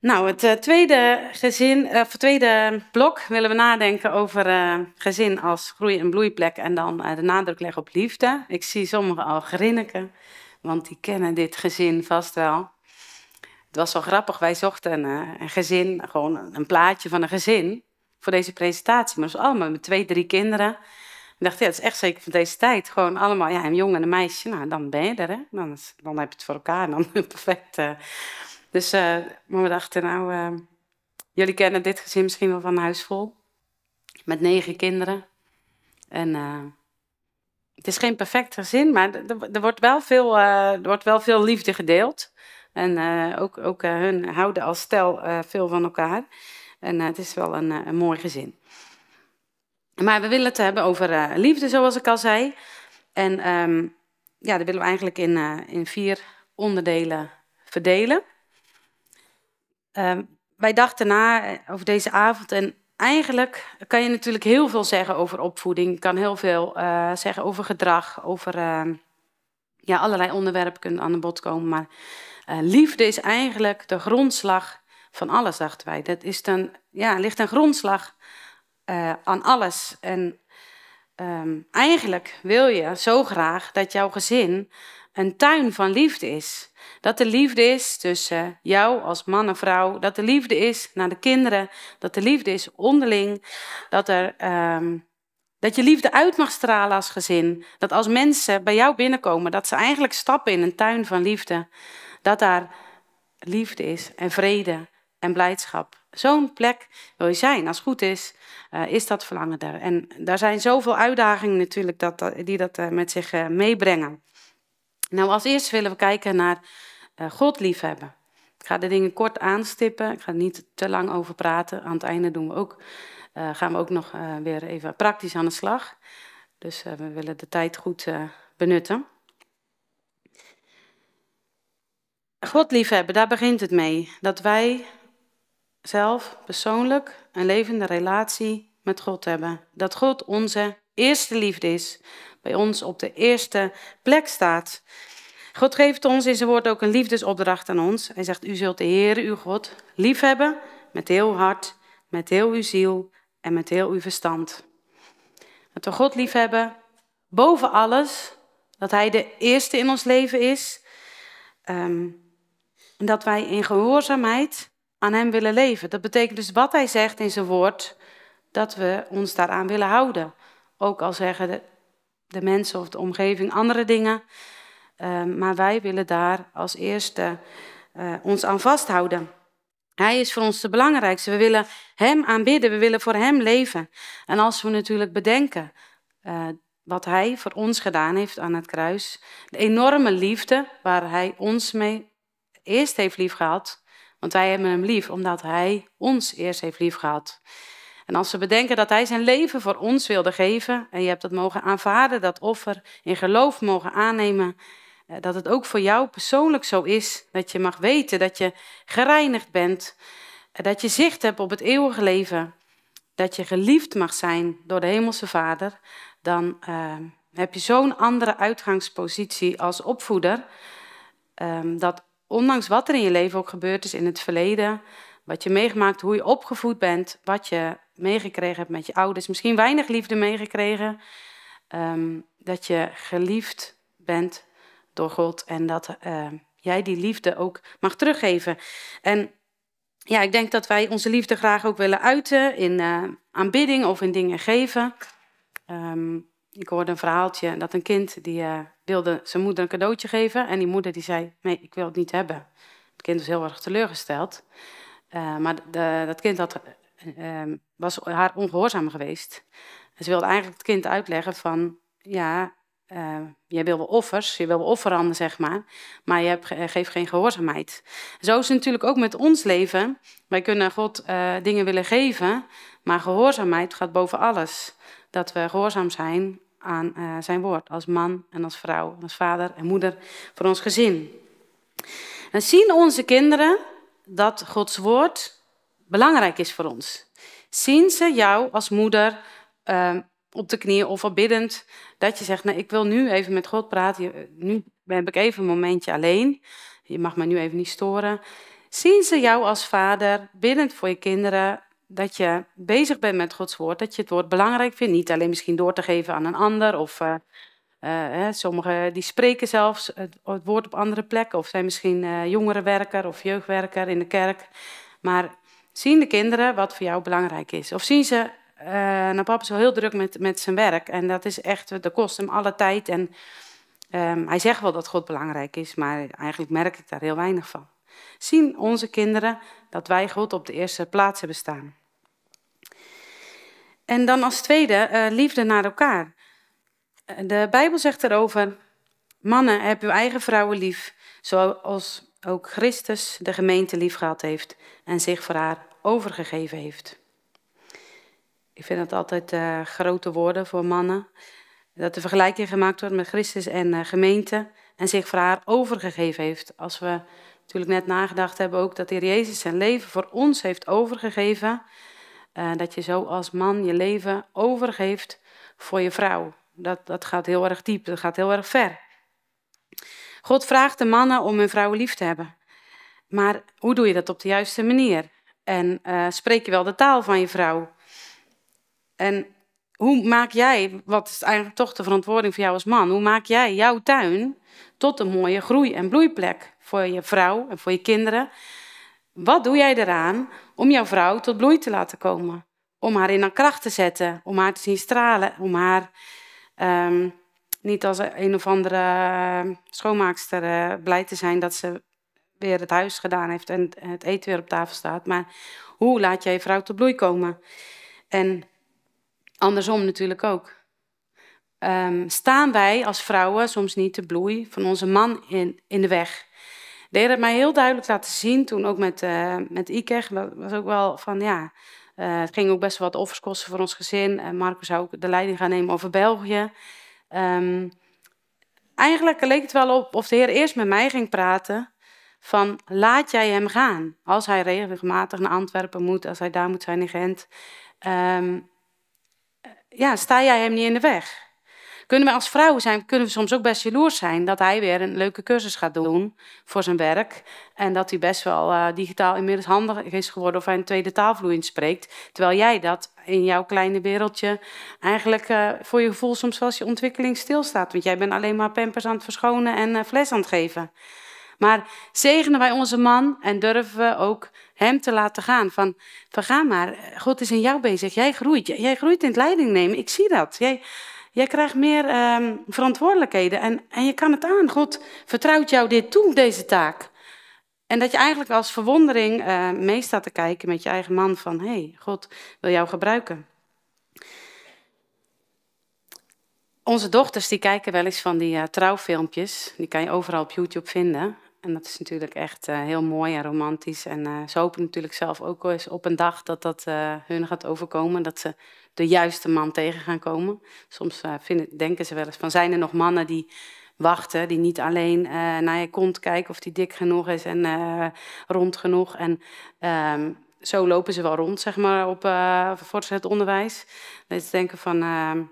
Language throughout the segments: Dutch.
Nou, het eh, tweede, gezin, voor eh, tweede blok willen we nadenken over eh, gezin als groei- en bloeiplek en dan de nadruk leggen op liefde. Ik zie sommigen al grinniken, want die kennen dit gezin vast wel. Het was wel grappig, wij zochten een gezin, gewoon een plaatje van een gezin voor deze presentatie. Maar ze was allemaal met twee, drie kinderen. Ik dacht, ja, dat is echt zeker van deze tijd. Gewoon allemaal, ja, een jongen en een meisje, nou, dan ben je er, hè? Dan, dan heb je het voor elkaar, dan perfecte dus eh, maar we dachten, nou, eh, jullie kennen dit gezin misschien wel van huis vol. Met negen kinderen. En eh, het is geen perfect gezin, maar er wordt wel veel, er wordt wel veel liefde gedeeld. En ook, ook hun houden als stel veel van elkaar. En het is wel een, mooi gezin. Maar we willen het hebben over liefde, zoals ik al zei. En ehm, ja, dat willen we eigenlijk in, in vier onderdelen verdelen. Ehm, wij dachten na eh, over deze avond en eigenlijk kan je natuurlijk heel veel zeggen over opvoeding. kan heel veel eh, zeggen over gedrag, over ehm, ja, allerlei onderwerpen kunnen aan de bod komen. Maar eh, liefde is eigenlijk de grondslag van alles, dachten wij. Dat is dan, ja, ligt een grondslag aan alles. En ehm, eigenlijk wil je zo graag dat jouw gezin een tuin van liefde is. Dat de liefde is tussen jou als man en vrouw. Dat de liefde is naar de kinderen. Dat de liefde is onderling. Dat, er, ehm, dat je liefde uit mag stralen als gezin. Dat als mensen bij jou binnenkomen, dat ze eigenlijk stappen in een tuin van liefde. Dat daar liefde is en vrede en blijdschap. Zo'n plek wil je zijn. Als het goed is, eh, is dat verlangen daar. En daar zijn zoveel uitdagingen natuurlijk dat, die dat eh, met zich eh, meebrengen. Nou, als eerst willen we kijken naar uh, God liefhebben. Ik ga de dingen kort aanstippen. Ik ga er niet te lang over praten. Aan het einde doen we ook, eh, gaan we ook nog eh, weer even praktisch aan de slag. Dus we willen de tijd goed benutten. God liefhebben, daar begint het mee. Dat wij zelf persoonlijk een levende relatie met God hebben. Dat God onze eerste liefde is bij ons op de eerste plek staat. God geeft ons in zijn woord ook een liefdesopdracht aan ons. Hij zegt, u zult de Heer, uw God, liefhebben met heel hart, met heel uw ziel en met heel uw verstand. Dat we God liefhebben boven alles, dat Hij de eerste in ons leven is. Ehm, en dat wij in gehoorzaamheid aan Hem willen leven. Dat betekent dus wat Hij zegt in zijn woord, dat we ons daaraan willen houden. Ook al zeggen de mensen of de omgeving andere dingen. Ehm, maar wij willen daar als eerste eh, ons aan vasthouden. Hij is voor ons de belangrijkste. We willen Hem aanbidden, we willen voor Hem leven. En als we natuurlijk bedenken eh, wat Hij voor ons gedaan heeft aan het kruis, de enorme liefde waar Hij ons mee eerst heeft lief gehad, want wij hebben Hem lief omdat Hij ons eerst heeft lief gehad. En als we bedenken dat Hij zijn leven voor ons wilde geven, en je hebt dat mogen aanvaarden, dat offer in geloof mogen aannemen, eh, dat het ook voor jou persoonlijk zo is, dat je mag weten dat je gereinigd bent, eh, dat je zicht hebt op het eeuwige leven, dat je geliefd mag zijn door de Hemelse Vader, dan eh, heb je zo'n andere uitgangspositie als opvoeder, ehm, dat ondanks wat er in je leven ook gebeurd is in het verleden, wat je meegemaakt, hoe je opgevoed bent, wat je meegekregen hebt met je ouders, misschien weinig liefde meegekregen, ehm, dat je geliefd bent door God en dat ehm, jij die liefde ook mag teruggeven. En ja, ik denk dat wij onze liefde graag ook willen uiten in eh, aanbidding of in dingen geven. Ehm, ik hoorde een verhaaltje dat een kind die eh, wilde zijn moeder een cadeautje geven en die moeder die zei: nee, ik wil het niet hebben. Het kind was heel erg teleurgesteld. Eh, maar de, dat kind had Ehm, was haar ongehoorzaam geweest. ze wilde eigenlijk het kind uitleggen van, ja, uh, jij wil wel offers, je wil wel offeranden, zeg maar, maar je hebt, geeft geen gehoorzaamheid. Zo is het natuurlijk ook met ons leven. Wij kunnen God eh, dingen willen geven, maar gehoorzaamheid gaat boven alles. Dat we gehoorzaam zijn aan eh, zijn woord, als man en als vrouw, als vader en moeder voor ons gezin. En zien onze kinderen dat Gods woord belangrijk is voor ons. Zien ze jou als moeder ehm, op de knieën of verbiddend dat je zegt, nou, ik wil nu even met God praten, eh, nu heb ik even een momentje alleen, je mag me nu even niet storen. Zien ze jou als vader biddend voor je kinderen, dat je bezig bent met Gods woord, dat je het woord belangrijk vindt, niet alleen misschien door te geven aan een ander of... Eh, eh, sommigen die spreken zelfs het, het, woord op andere plekken, of zijn misschien jongerenwerker of jeugdwerker in de kerk. Maar Zien de kinderen wat voor jou belangrijk is? Of zien ze, uh, nou papa is wel heel druk met, met zijn werk en dat is echt, dat kost hem alle tijd. En ehm, hij zegt wel dat God belangrijk is, maar eigenlijk merk ik daar heel weinig van. Zien onze kinderen dat wij God op de eerste plaats hebben staan? En dan als tweede, eh, liefde naar elkaar. Eh, de Bijbel zegt erover, mannen, heb uw eigen vrouwen lief, zoals ook Christus de gemeente lief gehad heeft en zich voor haar overgegeven heeft. Ik vind dat altijd eh, grote woorden voor mannen. Dat de vergelijking gemaakt wordt met Christus en eh, gemeente en zich voor haar overgegeven heeft. Als we natuurlijk net nagedacht hebben ook dat de Heer Jezus zijn leven voor ons heeft overgegeven. Eh, dat je zo als man je leven overgeeft voor je vrouw. Dat, dat gaat heel erg diep, dat gaat heel erg ver. God vraagt de mannen om hun vrouwen lief te hebben. Maar hoe doe je dat op de juiste manier? En eh, spreek je wel de taal van je vrouw? En hoe maak jij, wat is eigenlijk toch de verantwoording voor jou als man, hoe maak jij jouw tuin tot een mooie groei- en bloeiplek voor je vrouw en voor je kinderen? Wat doe jij eraan om jouw vrouw tot bloei te laten komen? Om haar in haar kracht te zetten, om haar te zien stralen, om haar ehm, niet als een of andere eh, schoonmaakster eh, blij te zijn dat ze weer het huis gedaan heeft en het eten weer op tafel staat. Maar hoe laat jij je vrouw te bloei komen? En andersom natuurlijk ook. Ehm, staan wij als vrouwen soms niet de bloei van onze man in, in de weg? De Heer heeft mij heel duidelijk laten zien, toen ook met, uh, met was ook wel van ja, eh, het ging ook best wel wat offers kosten voor ons gezin. En eh, Marco zou ook de leiding gaan nemen over België. Ehm, eigenlijk leek het wel op of de Heer eerst met mij ging praten van laat jij hem gaan. Als hij regelmatig naar Antwerpen moet, als hij daar moet zijn in Gent. Ehm, ja, sta jij hem niet in de weg? Kunnen we als vrouwen zijn, kunnen we soms ook best jaloers zijn dat hij weer een leuke cursus gaat doen voor zijn werk. En dat hij best wel eh, digitaal inmiddels handig is geworden of hij een tweede taal vloeiend spreekt. Terwijl jij dat in jouw kleine wereldje eigenlijk eh, voor je gevoel soms zoals je ontwikkeling stilstaat. Want jij bent alleen maar pampers aan het verschonen en uh, fles aan het geven. Maar zegenen wij onze man en durven we ook hem te laten gaan. Van, verga maar, God is in jou bezig. Jij groeit. Jij groeit in het leiding nemen. Ik zie dat. Jij, jij krijgt meer ehm, verantwoordelijkheden. En, en je kan het aan. God vertrouwt jou dit toe, deze taak. En dat je eigenlijk als verwondering uh, mee staat te kijken met je eigen man van... hé, hey, God wil jou gebruiken. Onze dochters die kijken wel eens van die eh, trouwfilmpjes. Die kan je overal op YouTube vinden. En dat is natuurlijk echt eh, heel mooi en romantisch. En eh, ze hopen natuurlijk zelf ook eens op een dag dat dat eh, hun gaat overkomen. Dat ze de juiste man tegen gaan komen. Soms vinden, denken ze wel eens van zijn er nog mannen die wachten. Die niet alleen naar je kont kijken of die dik genoeg is en rond genoeg. En ehm, zo lopen ze wel rond zeg maar op voortgezet onderwijs. Dat ze denken van ehm,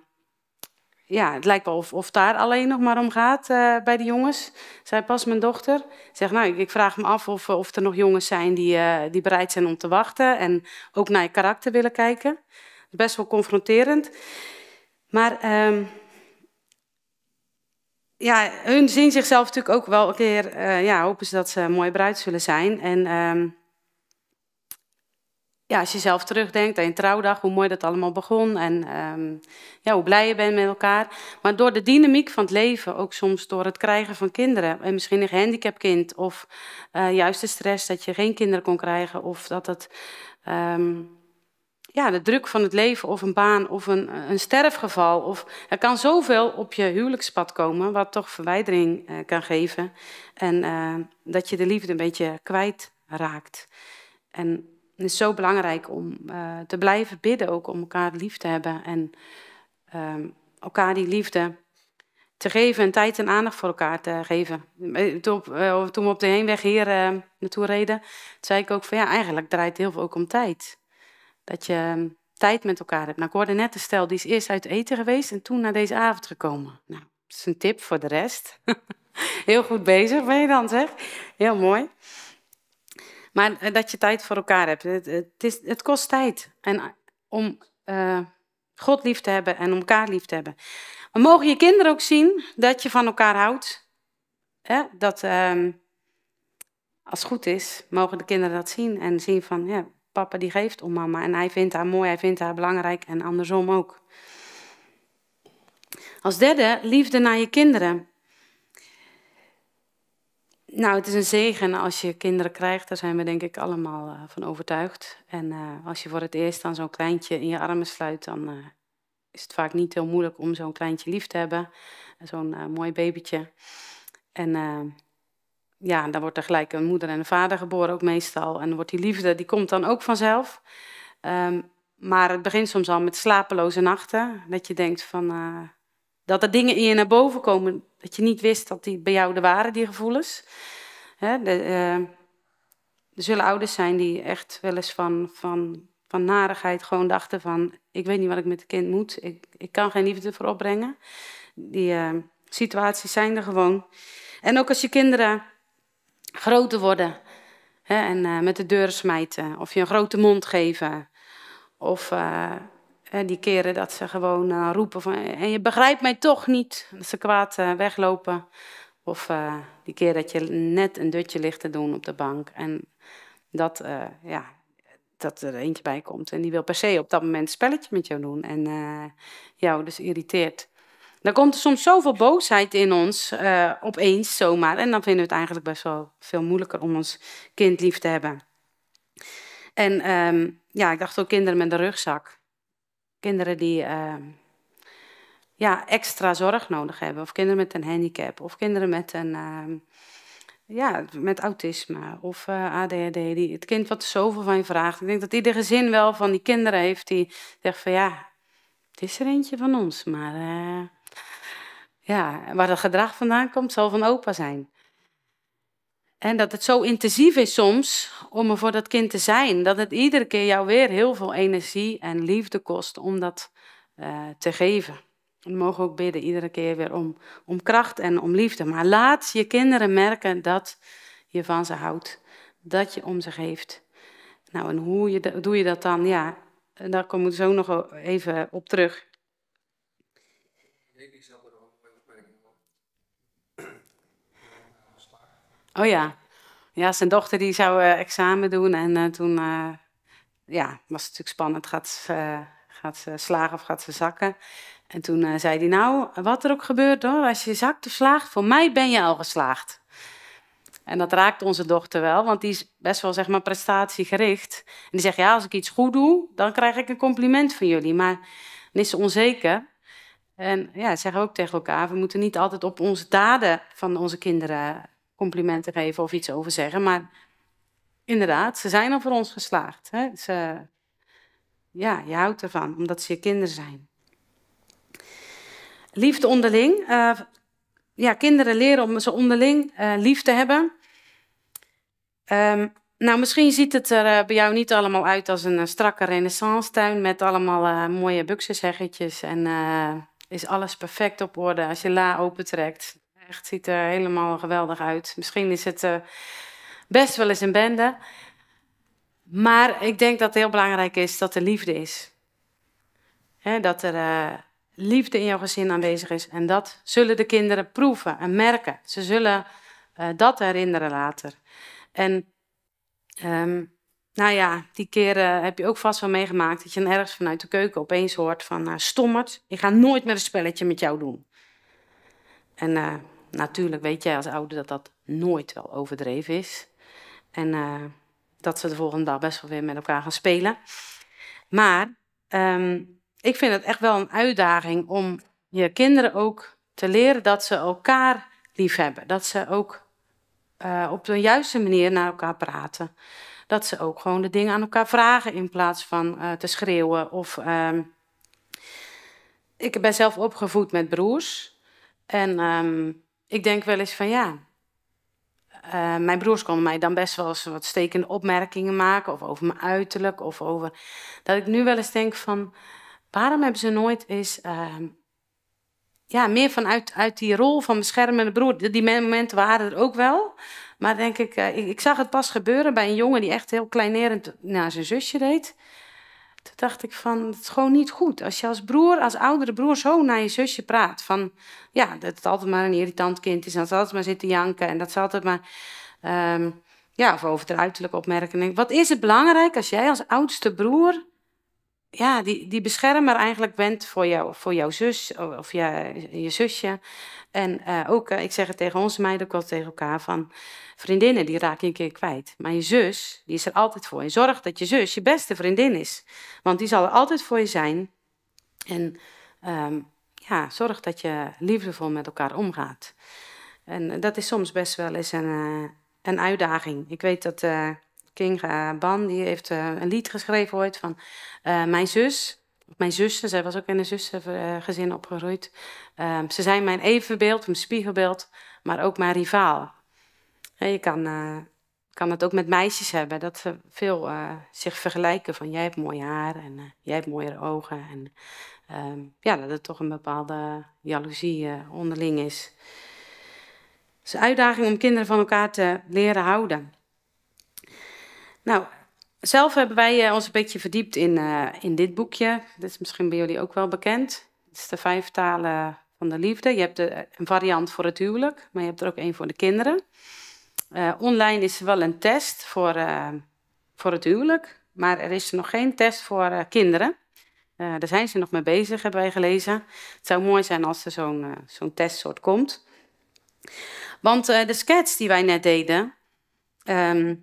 ja, het lijkt wel of, of daar alleen nog maar om gaat eh, bij de jongens. Zij pas mijn dochter. Zeg, nou, ik, ik, vraag me af of, eh, of er nog jongens zijn die, eh, die bereid zijn om te wachten. En ook naar je karakter willen kijken. Best wel confronterend. Maar um, ja, hun zien zichzelf natuurlijk ook wel een keer... ja, hopen ze dat ze mooi mooie bruid zullen zijn. En... Um, ja, als je zelf terugdenkt aan je trouwdag, hoe mooi dat allemaal begon en ehm, ja, hoe blij je bent met elkaar. Maar door de dynamiek van het leven, ook soms door het krijgen van kinderen en misschien een gehandicapkind of eh, juist de stress dat je geen kinderen kon krijgen of dat het, ehm, ja, de druk van het leven of een baan of een, een sterfgeval. Of, er kan zoveel op je huwelijkspad komen wat toch verwijdering eh, kan geven en eh, dat je de liefde een beetje kwijtraakt. En het is zo belangrijk om eh, te blijven bidden, ook om elkaar lief te hebben en ehm, elkaar die liefde te geven en tijd en aandacht voor elkaar te geven. Eh, eh, toen, we op de heenweg hier naartoe reden, zei ik ook van ja, eigenlijk draait het heel veel ook om tijd. Dat je ehm, tijd met elkaar hebt. Nou, ik hoorde net de stel, die is eerst uit eten geweest en toen naar deze avond gekomen. Nou, dat is een tip voor de rest. heel goed bezig ben je dan zeg. Heel mooi. Maar eh, dat je tijd voor elkaar hebt. Het, het, is, het kost tijd. En eh, om eh, God lief te hebben en om elkaar lief te hebben. Maar mogen je kinderen ook zien dat je van elkaar houdt? Dat ehm, als het goed is, mogen de kinderen dat zien. En zien van, ja, papa die geeft om mama. En hij vindt haar mooi, hij vindt haar belangrijk. En andersom ook. Als derde, liefde naar je kinderen nou, het is een zegen als je kinderen krijgt. Daar zijn we denk ik allemaal eh, van overtuigd. En eh, als je voor het eerst dan zo'n kleintje in je armen sluit, dan eh, is het vaak niet heel moeilijk om zo'n kleintje lief te hebben. Zo'n mooi babytje. En ja, dan wordt er gelijk een moeder en een vader geboren ook meestal. En wordt die liefde, die komt dan ook vanzelf. Ehm, maar het begint soms al met slapeloze nachten. Dat je denkt van dat er dingen in je naar boven komen dat je niet wist dat die bij jou er waren, die gevoelens. Hè, de, eh, er zullen ouders zijn die echt wel eens van, van, van narigheid gewoon dachten van... ik weet niet wat ik met het kind moet, ik, ik kan geen liefde voor opbrengen. Die eh, situaties zijn er gewoon. En ook als je kinderen groter worden hè, en eh, met de deuren smijten... of je een grote mond geven of die keren dat ze gewoon eh, roepen van, en je begrijpt mij toch niet, dat ze kwaad eh, weglopen. Of eh, die keer dat je net een dutje ligt te doen op de bank. En dat, ja, dat er eentje bij komt. En die wil per se op dat moment een spelletje met jou doen. En jou dus irriteert. Dan komt er soms zoveel boosheid in ons opeens zomaar. En dan vinden we het eigenlijk best wel veel moeilijker om ons kind lief te hebben. En ehm, ja, ik dacht ook kinderen met een rugzak kinderen die ehm, ja, extra zorg nodig hebben, of kinderen met een handicap, of kinderen met, een, ehm, ja, met autisme of eh, ADHD. Die, het kind wat zoveel van je vraagt. Ik denk dat ieder gezin wel van die kinderen heeft die zegt van ja, het is er eentje van ons, maar eh, ja, waar het gedrag vandaan komt zal van opa zijn. En dat het zo intensief is soms om er voor dat kind te zijn, dat het iedere keer jou weer heel veel energie en liefde kost om dat eh, te geven. We mogen ook bidden iedere keer weer om, om kracht en om liefde. Maar laat je kinderen merken dat je van ze houdt, dat je om ze geeft. Nou, en hoe je, doe je dat dan? Ja, daar kom ik zo nog even op terug. Ik denk, Oh ja. Ja, zijn dochter die zou eh, examen doen en eh, toen eh, ja, was het natuurlijk spannend. Gaat ze, gaat ze slagen of gaat ze zakken? En toen zei hij, nou, wat er ook gebeurt hoor, als je zakt of slaagt, voor mij ben je al geslaagd. En dat raakt onze dochter wel, want die is best wel zeg maar prestatiegericht. En die zegt, ja, als ik iets goed doe, dan krijg ik een compliment van jullie. Maar dan is ze onzeker. En ja, zeggen ook tegen elkaar, we moeten niet altijd op onze daden van onze kinderen complimenten geven of iets over zeggen. Maar inderdaad, ze zijn al voor ons geslaagd. Hè? ja, je houdt ervan, omdat ze je kinderen zijn. Liefde onderling. Eh, ja, kinderen leren om ze onderling uh, lief te hebben. Ehm, nou, misschien ziet het er eh, bij jou niet allemaal uit als een strakke renaissance tuin met allemaal mooie buxusheggetjes en is alles perfect op orde als je la opentrekt. Echt, ziet er helemaal geweldig uit. Misschien is het eh, best wel eens een bende. Maar ik denk dat het heel belangrijk is dat er liefde is. dat er eh, liefde in jouw gezin aanwezig is. En dat zullen de kinderen proeven en merken. Ze zullen eh, dat herinneren later. En ehm, nou ja, die keren heb je ook vast wel meegemaakt dat je ergens vanuit de keuken opeens hoort van uh, stommerd, ik ga nooit meer een spelletje met jou doen. En natuurlijk weet jij als ouder dat dat nooit wel overdreven is. En eh, dat ze de volgende dag best wel weer met elkaar gaan spelen. Maar ehm, ik vind het echt wel een uitdaging om je kinderen ook te leren dat ze elkaar lief hebben. Dat ze ook eh, op de juiste manier naar elkaar praten. Dat ze ook gewoon de dingen aan elkaar vragen in plaats van eh, te schreeuwen. Of, ehm, ik ben zelf opgevoed met broers. En ehm, ik denk wel eens van ja. Eh, mijn broers konden mij dan best wel eens wat stekende opmerkingen maken. Of over mijn uiterlijk. Of over. Dat ik nu wel eens denk van. Waarom hebben ze nooit eens. Ehm, ja, meer vanuit uit die rol van beschermende broer. Die momenten waren er ook wel. Maar denk ik, eh, ik, ik, zag het pas gebeuren bij een jongen die echt heel kleinerend naar nou, zijn zusje deed. Toen dacht ik van, het is gewoon niet goed. Als je als broer, als oudere broer zo naar je zusje praat. Van, ja, dat het altijd maar een irritant kind is. En dat ze altijd maar zitten janken. En dat ze altijd maar... Ehm, ja, of over het uiterlijk opmerken. Wat is het belangrijk als jij als oudste broer ja, die, die beschermer eigenlijk bent voor, jou, voor jouw zus of je, je zusje. En eh, ook, eh, ik zeg het tegen onze meiden ook wel tegen elkaar, van vriendinnen, die raak je een keer kwijt. Maar je zus, die is er altijd voor. En zorg dat je zus je beste vriendin is. Want die zal er altijd voor je zijn. En ehm, ja, zorg dat je liefdevol met elkaar omgaat. En eh, dat is soms best wel eens een, een uitdaging. Ik weet dat Kinga Ban, die heeft eh, een lied geschreven ooit van eh, mijn zus. Mijn zussen, zij was ook in een zussengezin opgegroeid. Ehm, ze zijn mijn evenbeeld, mijn spiegelbeeld, maar ook mijn rivaal. je kan eh, kan het ook met meisjes hebben. Dat ze veel zich vergelijken van jij hebt mooi haar en jij hebt mooiere ogen. En ehm, ja, dat er toch een bepaalde jaloezie onderling is. Het is een uitdaging om kinderen van elkaar te leren houden. Nou, zelf hebben wij eh, ons een beetje verdiept in, eh, in dit boekje. Dit is misschien bij jullie ook wel bekend. Het is de vijf talen van de liefde. Je hebt de, eh, een variant voor het huwelijk, maar je hebt er ook één voor de kinderen. online is er wel een test voor, voor het huwelijk, maar er is nog geen test voor kinderen. daar zijn ze nog mee bezig, hebben wij gelezen. Het zou mooi zijn als er zo'n zo'n testsoort komt. Want de sketch die wij net deden, ehm,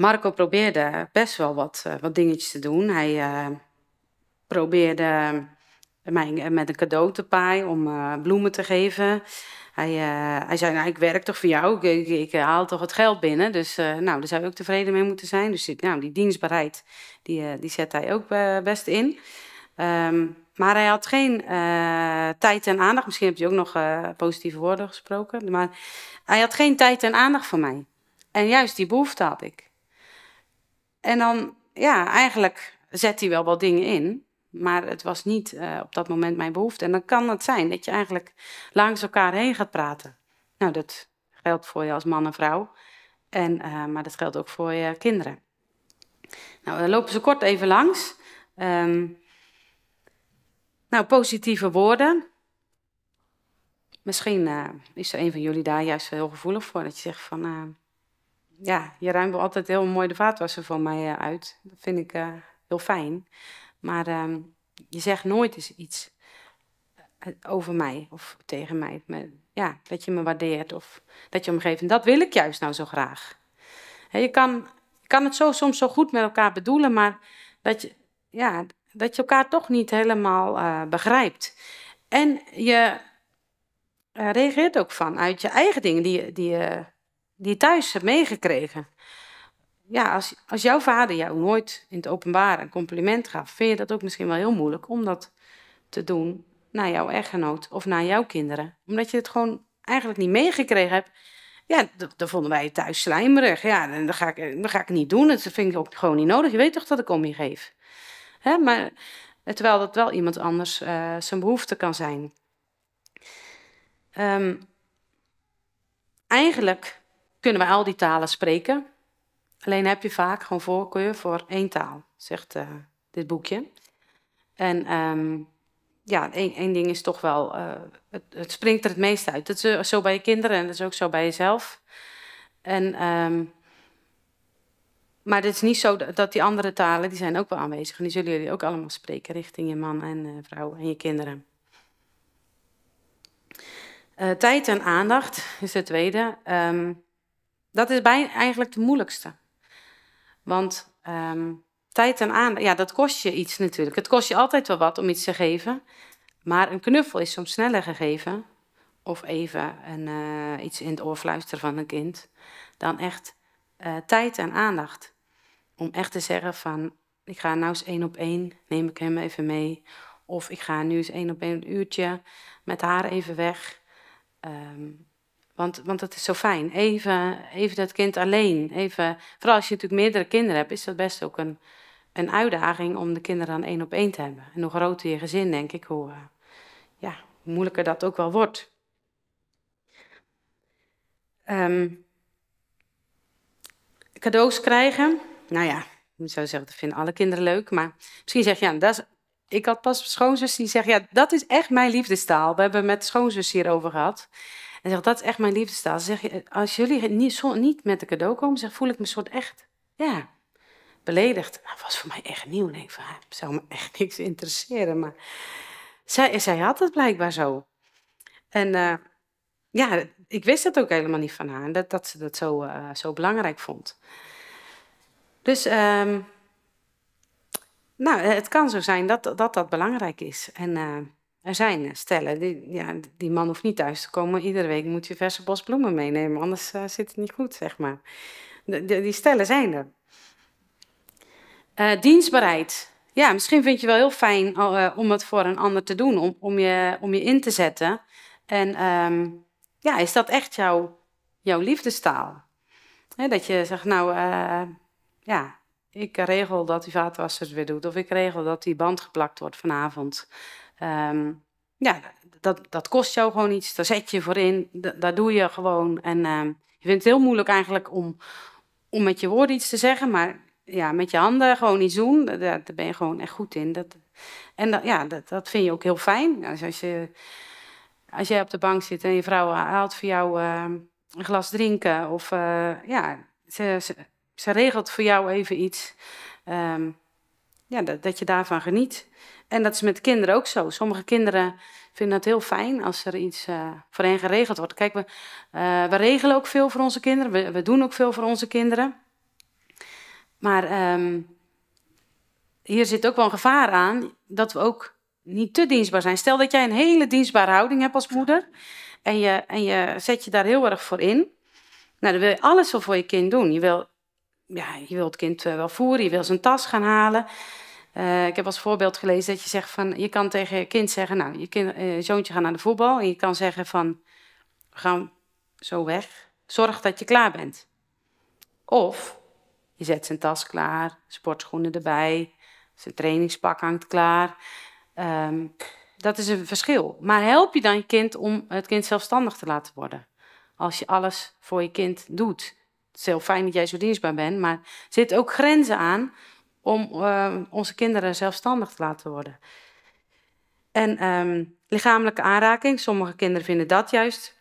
Marco probeerde best wel wat, eh, wat dingetjes te doen. Hij eh, probeerde eh, mij met een cadeau te paaien om bloemen te geven. Hij, hij zei, nou, ik werk toch voor jou, ik, ik, haal toch het geld binnen. Dus nou, daar zou je ook tevreden mee moeten zijn. Dus nou, die dienstbaarheid, die, die zet hij ook best in. Ehm, maar hij had geen tijd en aandacht. Misschien heb je ook nog positieve woorden gesproken. Maar hij had geen tijd en aandacht voor mij. En juist die behoefte had ik. En dan, ja, eigenlijk zet hij wel wat dingen in. Maar het was niet eh, op dat moment mijn behoefte. En dan kan het zijn dat je eigenlijk langs elkaar heen gaat praten. Nou, dat geldt voor je als man en vrouw. En, eh, maar dat geldt ook voor je kinderen. Nou, dan lopen ze kort even langs. Ehm, nou, positieve woorden. Misschien eh, is er een van jullie daar juist heel gevoelig voor. Dat je zegt van, ja, je ruimt altijd heel mooi de vaatwasser voor mij eh, uit. Dat vind ik eh, heel fijn. Maar ehm, je zegt nooit eens iets eh, over mij of tegen mij. ja, dat je me waardeert of dat je omgeeft. dat wil ik juist nou zo graag. je, kan, kan het zo, soms zo goed met elkaar bedoelen, maar dat je, ja, dat je elkaar toch niet helemaal begrijpt. En je reageert ook vanuit je eigen dingen die, die je die thuis hebt meegekregen. Ja, als, als jouw vader jou nooit in het openbaar een compliment gaf, vind je dat ook misschien wel heel moeilijk om dat te doen naar jouw echtgenoot of naar jouw kinderen. Omdat je het gewoon eigenlijk niet meegekregen hebt. Ja, dan vonden wij thuis slijmerig. Ja, dat ga ik, dan ga ik niet doen. Dat vind ik ook gewoon niet nodig. Je weet toch dat ik om je geef. Hè? Maar, terwijl dat wel iemand anders eh, zijn behoefte kan zijn. Ehm, eigenlijk kunnen we al die talen spreken. Alleen heb je vaak gewoon voorkeur voor één taal, zegt eh, dit boekje. En ehm, ja, één, één, ding is toch wel, eh, het, het, springt er het meest uit. Dat is eh, zo bij je kinderen en dat is ook zo bij jezelf. En, ehm, maar het is niet zo dat die andere talen, die zijn ook wel aanwezig. En die zullen jullie ook allemaal spreken richting je man en vrouw en je kinderen. tijd en aandacht is het tweede. Um, dat is bijna eigenlijk de moeilijkste. Want ehm, tijd en aandacht, ja, dat kost je iets natuurlijk. Het kost je altijd wel wat om iets te geven. Maar een knuffel is soms sneller gegeven. Of even een, eh, iets in het oor fluisteren van een kind. Dan echt eh, tijd en aandacht. Om echt te zeggen van, ik ga nou eens één op één, neem ik hem even mee. Of ik ga nu eens één op één een uurtje met haar even weg. Um, want, want dat is zo fijn. Even, even dat kind alleen. Even, vooral als je natuurlijk meerdere kinderen hebt, is dat best ook een, een uitdaging om de kinderen dan één op één te hebben. En hoe groter je gezin, denk ik, hoe, eh, ja, moeilijker dat ook wel wordt. Um, cadeaus krijgen. Nou ja, ik zou zeggen, dat vinden alle kinderen leuk. Maar misschien zeg je, ja, dat is, ik had pas schoonzus die zegt, ja, dat is echt mijn liefdestaal. We hebben met schoonzus hierover gehad. En zeg dat is echt mijn liefdestaal. Zeg eh, als jullie niet, zo, niet met een cadeau komen, zeg, voel ik me soort echt, ja, beledigd. Nou, dat was voor mij echt nieuw. Nee, zou me echt niks interesseren. Maar zij, zij had het blijkbaar zo. En eh, ja, ik wist dat ook helemaal niet van haar. Dat, dat ze dat zo, eh, zo belangrijk vond. Dus... Ehm, nou, het kan zo zijn dat dat, dat belangrijk is. En er zijn eh, stellen die, ja, die man hoeft niet thuis te komen. Iedere week moet je verse bosbloemen bloemen meenemen, anders eh, zit het niet goed, zeg maar. De, die stellen zijn er. Uh, eh, dienstbaarheid. Ja, misschien vind je wel heel fijn om het voor een ander te doen, om, om, je, om je in te zetten. En ehm, ja, is dat echt jouw, jouw liefdestaal? dat je zegt, nou, ja, ik regel dat die vaatwasser het weer doet, of ik regel dat die band geplakt wordt vanavond. Um, ja, dat, dat kost jou gewoon iets. Daar zet je voor in. Daar doe je gewoon. En ehm, je vindt het heel moeilijk eigenlijk om, om met je woorden iets te zeggen. Maar ja, met je handen gewoon iets doen. Daar, daar ben je gewoon echt goed in. Dat, en dat, ja, dat, dat vind je ook heel fijn. Dus als, je, als jij op de bank zit en je vrouw haalt voor jou ehm, een glas drinken. Of eh, ja, ze, ze, regelt voor jou even iets ja, dat, dat je daarvan geniet. En dat is met kinderen ook zo. Sommige kinderen vinden het heel fijn als er iets eh, voor hen geregeld wordt. Kijk, we, eh, we regelen ook veel voor onze kinderen. We, we, doen ook veel voor onze kinderen. Maar ehm, hier zit ook wel een gevaar aan dat we ook niet te dienstbaar zijn. Stel dat jij een hele dienstbare houding hebt als moeder en je, en je zet je daar heel erg voor in. Nou, dan wil je alles voor je kind doen. Je wil ja, je wilt het kind eh, wel voeren, je wil zijn tas gaan halen. Eh, ik heb als voorbeeld gelezen dat je zegt van, je kan tegen je kind zeggen, nou, je kind, eh, zoontje gaat naar de voetbal. En je kan zeggen van, we gaan zo weg, zorg dat je klaar bent. Of je zet zijn tas klaar, sportschoenen erbij, zijn trainingspak hangt klaar. Ehm, dat is een verschil. Maar help je dan je kind om het kind zelfstandig te laten worden? Als je alles voor je kind doet het is heel fijn dat jij zo dienstbaar bent, maar er zitten ook grenzen aan om ehm, onze kinderen zelfstandig te laten worden. En ehm, lichamelijke aanraking, sommige kinderen vinden dat juist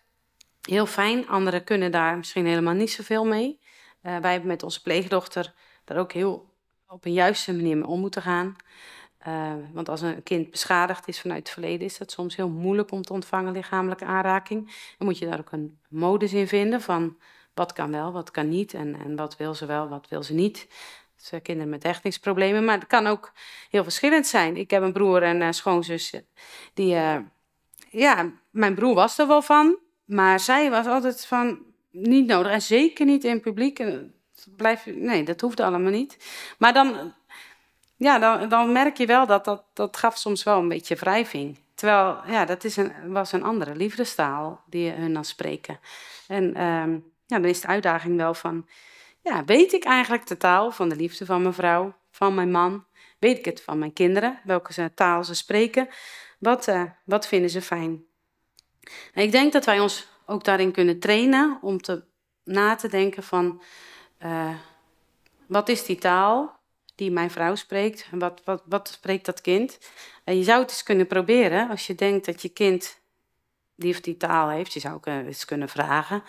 heel fijn, anderen kunnen daar misschien helemaal niet zoveel mee. Eh, wij hebben met onze pleegdochter daar ook heel op een juiste manier mee om moeten gaan. Eh, want als een kind beschadigd is vanuit het verleden, is dat soms heel moeilijk om te ontvangen lichamelijke aanraking. Dan moet je daar ook een modus in vinden van wat kan wel, wat kan niet en, en wat wil ze wel, wat wil ze niet. Ze eh, kinderen met hechtingsproblemen, maar het kan ook heel verschillend zijn. Ik heb een broer en uh, schoonzus eh, die, ja, mijn broer was er wel van, maar zij was altijd van niet nodig en zeker niet in publiek. Blijf, nee, dat hoeft allemaal niet. Maar dan, ja, dan, dan merk je wel dat, dat dat gaf soms wel een beetje wrijving. Terwijl, ja, dat is een, was een andere liefdestaal die hun dan spreken. En ehm, ja, dan is de uitdaging wel van, ja, weet ik eigenlijk de taal van de liefde van mijn vrouw, van mijn man? Weet ik het van mijn kinderen, welke taal ze spreken? Wat, eh, wat vinden ze fijn? Nou, ik denk dat wij ons ook daarin kunnen trainen om te, na te denken van, eh, wat is die taal? die mijn vrouw spreekt. En wat, wat, wat spreekt dat kind? En je zou het eens kunnen proberen als je denkt dat je kind die of die taal heeft. Je zou ook eh, eens kunnen vragen.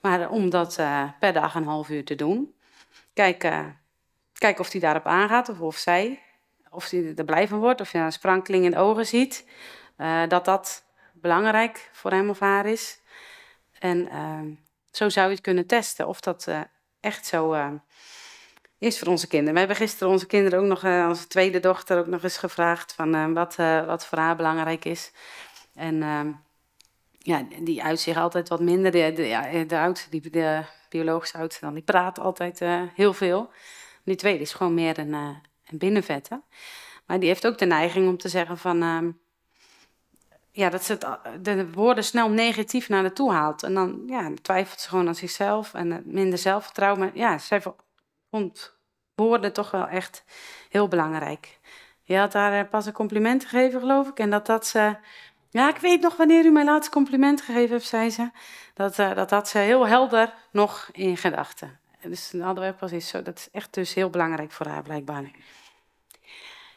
Maar om dat eh, per dag een half uur te doen. Kijk, eh, kijk of hij daarop aangaat of, of zij. Of hij er blij van wordt, of je een sprankeling in de ogen ziet. Eh, dat dat belangrijk voor hem of haar is. En ehm, zo zou je het kunnen testen of dat echt zo is voor onze kinderen. We hebben gisteren onze kinderen ook nog, onze tweede dochter ook nog eens gevraagd van wat, wat voor haar belangrijk is. En ehm, ja, die uit zich altijd wat minder. De, de, ja, de oud, die, de biologische oud, dan, die praat altijd eh, heel veel. die tweede is gewoon meer een, binnenvette. Eh, een binnenvetten. Maar die heeft ook de neiging om te zeggen van... Ehm, ja, dat ze de woorden snel negatief naar de toe haalt. En dan ja, twijfelt ze gewoon aan zichzelf en minder zelfvertrouwen. Maar ja, zij vond woorden toch wel echt heel belangrijk. Je had haar eh, pas een compliment gegeven, geloof ik. En dat dat ze ja, ik weet nog wanneer u mijn laatste compliment gegeven hebt, zei ze. Dat, eh, dat had ze heel helder nog in gedachten. Dus dan hadden we zo. Dat is echt dus heel belangrijk voor haar, blijkbaar.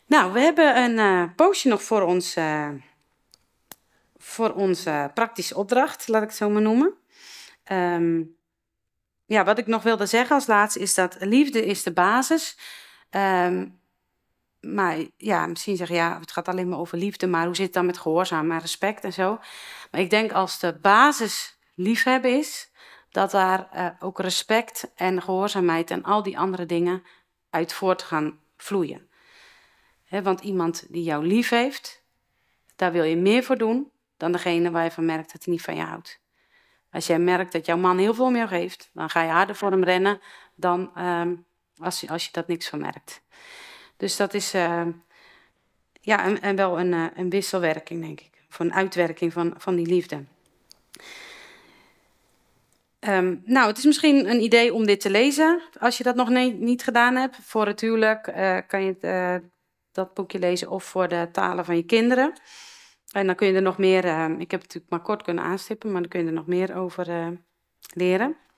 Nou, we hebben een uh, poosje nog voor, ons, eh, voor onze praktische opdracht, laat ik het zo maar noemen. Ehm, ja, wat ik nog wilde zeggen als laatste is dat liefde is de basis. Um, maar ja, misschien zeggen ja, het gaat alleen maar over liefde, maar hoe zit het dan met gehoorzaam en respect en zo? Maar ik denk als de basis liefhebben is, dat daar eh, ook respect en gehoorzaamheid en al die andere dingen uit voort gaan vloeien. want iemand die jou lief heeft, daar wil je meer voor doen dan degene waar je van merkt dat hij niet van je houdt. Als jij merkt dat jouw man heel veel om jou geeft, dan ga je harder voor hem rennen dan ehm, als, je, als je dat niks van merkt. Dus dat is eh, ja, en, en wel een, eh, een, wisselwerking, denk ik. een uitwerking van, van die liefde. Ehm, nou, het is misschien een idee om dit te lezen. Als je dat nog niet gedaan hebt, voor het huwelijk eh, kan je dat boekje lezen of voor de talen van je kinderen. En dan kun je er nog meer, ehm, ik heb het natuurlijk maar kort kunnen aanstippen, maar dan kun je er nog meer over leren.